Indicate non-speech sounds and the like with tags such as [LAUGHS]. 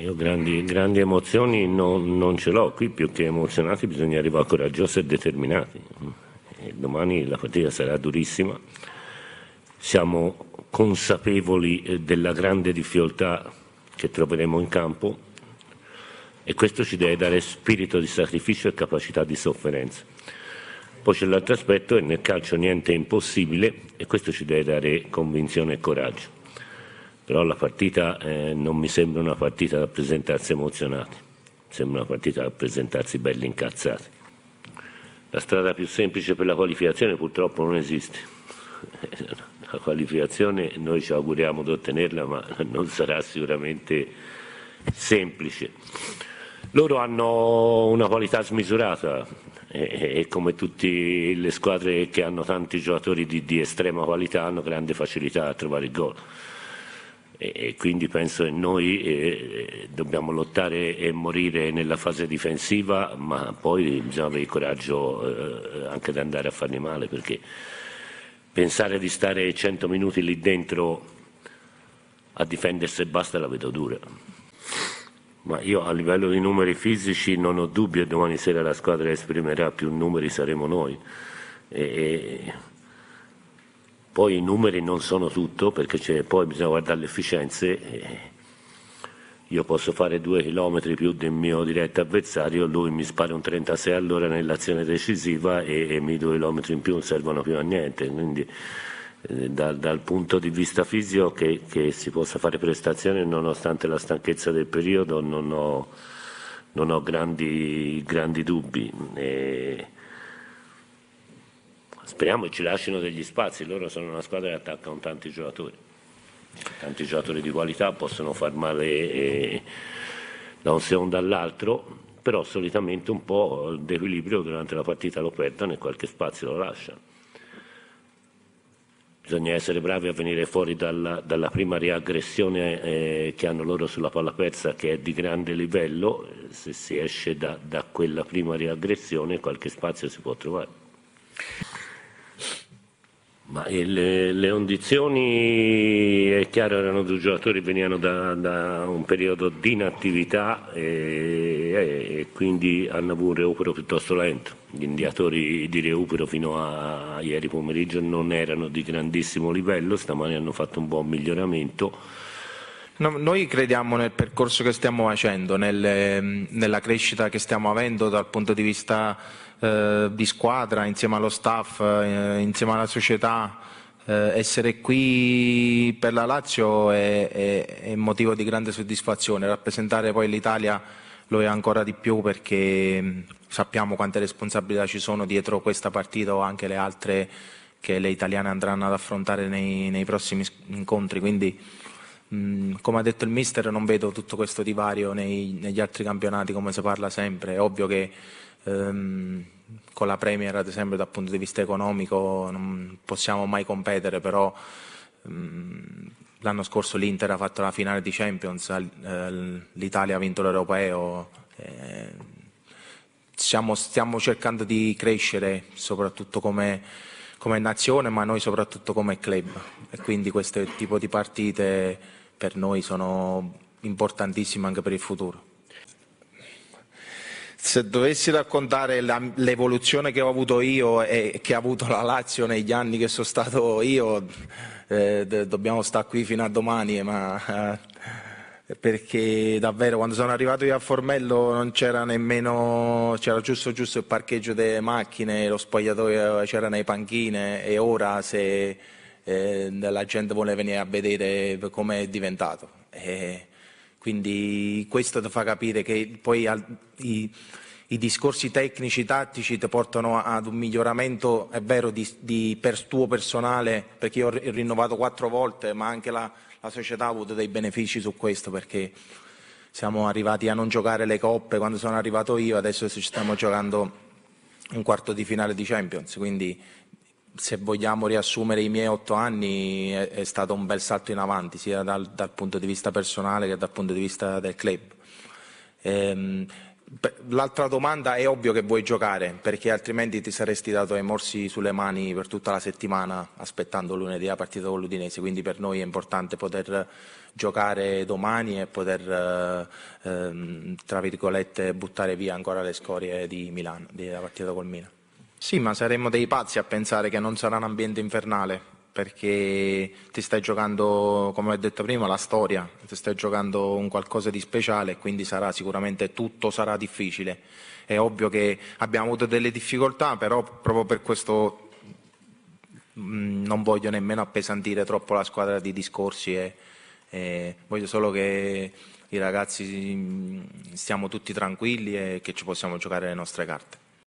Io grandi, grandi emozioni non, non, ce l'ho, qui più che emozionati bisogna arrivare coraggiosi e determinati. E domani la partita sarà durissima, siamo consapevoli eh, della grande difficoltà che troveremo in campo e questo ci deve dare spirito di sacrificio e capacità di sofferenza. Poi c'è l'altro aspetto, nel calcio niente è impossibile e questo ci deve dare convinzione e coraggio però la partita eh, non mi sembra una partita da presentarsi emozionati, sembra una partita da presentarsi belli incazzati. La strada più semplice per la qualificazione purtroppo non esiste. [LAUGHS] La qualificazione noi ci auguriamo di ottenerla, ma non sarà sicuramente semplice. Loro hanno una qualità smisurata e, e come tutte le squadre che hanno tanti giocatori di, di estrema qualità hanno grande facilità a trovare il gol e quindi penso che noi eh, eh, dobbiamo lottare e morire nella fase difensiva, ma poi bisogna avere il coraggio eh, anche di andare a farne male, perché pensare di stare 100 minuti lì dentro a difendersi e basta la vedo dura. Ma io a livello di numeri fisici non ho dubbio, domani sera la squadra esprimerà più numeri saremo noi. E, e poi i numeri non sono tutto perché poi bisogna guardare le efficienze. Eh, io posso fare due chilometri più del mio diretto avversario, lui mi spara un 36 all'ora nell'azione decisiva e, e miei due chilometri in più non servono più a niente. Quindi eh, dal, punto di vista fisico che, che, si possa fare prestazione nonostante la stanchezza del periodo non ho, non ho grandi, grandi, dubbi. E, eh, speriamo ci lasciano degli spazi, loro sono una squadra che attacca con tanti giocatori, tanti giocatori di qualità possono far male eh, da un secondo all'altro, però solitamente un po' d'equilibrio durante la partita lo perdono e qualche spazio lo lasciano. Bisogna essere bravi a venire fuori dalla, dalla prima riaggressione eh, che hanno loro sulla palla persa, che è di grande livello. Se si esce da, da quella prima riaggressione, qualche spazio si può trovare. Eh, le, le, condizioni è chiaro erano due giocatori che venivano da, da, un periodo di inattività e, e, quindi hanno avuto un recupero piuttosto lento. Gli indiatori di recupero fino a ieri pomeriggio non erano di grandissimo livello, stamani hanno fatto un buon miglioramento No, noi crediamo nel percorso che stiamo facendo, nel, nella crescita che stiamo avendo dal punto di vista eh, di squadra, insieme allo staff, eh, insieme alla società. Eh, essere qui per la Lazio è, è, è motivo di grande soddisfazione, rappresentare poi l'Italia lo è ancora di più perché sappiamo quante responsabilità ci sono dietro questa partita o anche le altre che le italiane andranno ad affrontare nei, nei prossimi incontri. Quindi Mm, come ha detto il mister non vedo tutto questo divario nei, negli altri campionati come si parla sempre, è ovvio che ehm, con la Premier ad esempio dal punto di vista economico non possiamo mai competere, però ehm, l'anno scorso l'Inter ha fatto la finale di Champions, eh, l'Italia ha vinto l'Europeo. Eh, stiamo, stiamo cercando di crescere soprattutto come come nazione ma noi soprattutto come club e quindi questo tipo di partite per noi sono importantissime anche per il futuro. Se dovessi raccontare l'evoluzione che ho avuto io e che ha avuto la Lazio negli anni che sono stato io, eh, dobbiamo stare qui fino a domani, ma eh, perché davvero quando sono arrivato io a Formello non c'era nemmeno, c'era giusto, giusto il parcheggio delle macchine, lo spogliatoio, c'era le panchine e ora se eh, la gente vuole venire a vedere come è diventato. E eh, quindi questo ti fa capire che poi al, i, i discorsi tecnici, tattici ti portano ad un miglioramento, è vero, di, di per tuo personale, perché io ho rinnovato quattro volte, ma anche la, la società ha avuto dei benefici su questo, perché siamo arrivati a non giocare le coppe quando sono arrivato io, adesso ci stiamo giocando un quarto di finale di Champions, quindi se vogliamo riassumere i miei otto anni è, è stato un bel salto in avanti, sia dal, dal, punto di vista personale che dal punto di vista del club. Ehm, L'altra domanda è ovvio che vuoi giocare perché altrimenti ti saresti dato ai morsi sulle mani per tutta la settimana aspettando lunedì la partita con l'Udinese, quindi per noi è importante poter giocare domani e poter eh, ehm, tra virgolette buttare via ancora le scorie di Milano, della partita col Milan. Sì, ma saremmo dei pazzi a pensare che non sarà un ambiente infernale perché ti stai giocando, come ho detto prima, la storia, ti stai giocando un qualcosa di speciale e quindi sarà sicuramente tutto sarà difficile. È ovvio che abbiamo avuto delle difficoltà, però proprio per questo mh, mm, non voglio nemmeno appesantire troppo la squadra di discorsi e, eh. e eh, voglio solo che i ragazzi mm, stiamo tutti tranquilli e che ci possiamo giocare le nostre carte.